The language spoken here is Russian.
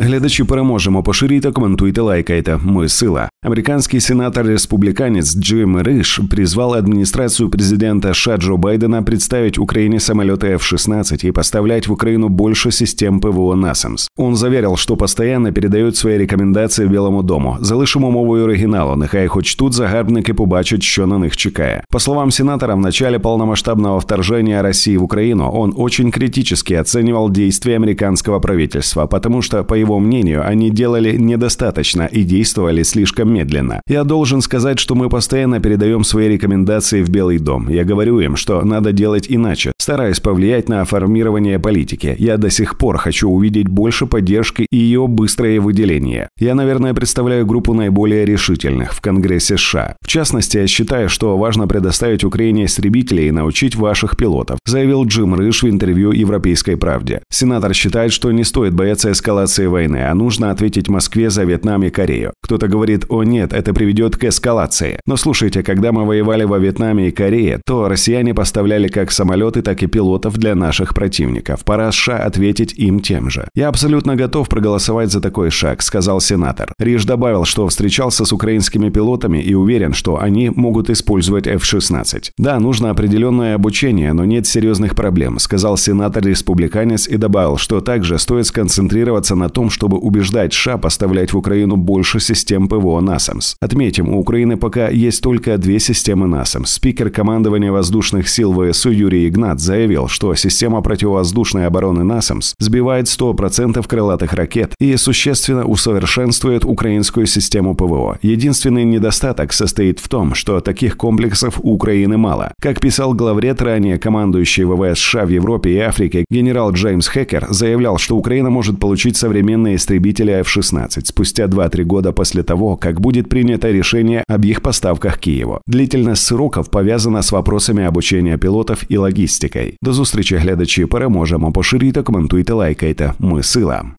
Глядачі, переможемо. Поширюйте, коментуйте, лайкайте. Ми сила. Американський сенатор-республиканец Джим Риш призвал администрацию президента США Джо Байдена представить Украине самолеты F-16 и поставлять в Украину больше систем ПВО «Насамс». Он заверил, что постоянно передает свои рекомендації Білому дому. Залишимо мовою оригіналу. Нехай хоч тут загарбники побачать, що на них чекає. По словам сенатора, в начале полномасштабного вторжения России в Украину он очень критически оценивал действия американского правительства, потому что по его мнению, они делали недостаточно и действовали слишком медленно. Я должен сказать, что мы постоянно передаем свои рекомендации в Белый дом. Я говорю им, что надо делать иначе стараясь повлиять на формирование политики. Я до сих пор хочу увидеть больше поддержки и ее быстрое выделение. Я, наверное, представляю группу наиболее решительных в Конгрессе США. В частности, я считаю, что важно предоставить Украине истребители и научить ваших пилотов, заявил Джим Рыш в интервью «Европейской правде». Сенатор считает, что не стоит бояться эскалации войны, а нужно ответить Москве за Вьетнам и Корею. Кто-то говорит, о нет, это приведет к эскалации. Но слушайте, когда мы воевали во Вьетнаме и Корее, то россияне поставляли как самолеты, так и пилотов для наших противников. Пора США ответить им тем же. «Я абсолютно готов проголосовать за такой шаг», – сказал сенатор. Риш добавил, что встречался с украинскими пилотами и уверен, что они могут использовать F-16. «Да, нужно определенное обучение, но нет серьезных проблем», – сказал сенатор-республиканец и добавил, что также стоит сконцентрироваться на том, чтобы убеждать США поставлять в Украину больше систем ПВО «Насамс». Отметим, у Украины пока есть только две системы «Насамс». Спикер командования воздушных сил ВСУ Юрий Игнат заявил, что система противовоздушной обороны НАСАМС сбивает 100% крылатых ракет и существенно усовершенствует украинскую систему ПВО. Единственный недостаток состоит в том, что таких комплексов у Украины мало. Как писал главред ранее командующий ВВС США в Европе и Африке генерал Джеймс Хекер, заявлял, что Украина может получить современные истребители F-16 спустя 2-3 года после того, как будет принято решение об их поставках Киеву. Длительность сроков повязана с вопросами обучения пилотов и логистики статистикою. До зустрічі, глядачі. Переможемо. Поширюйте, коментуйте, лайкайте. Ми сила.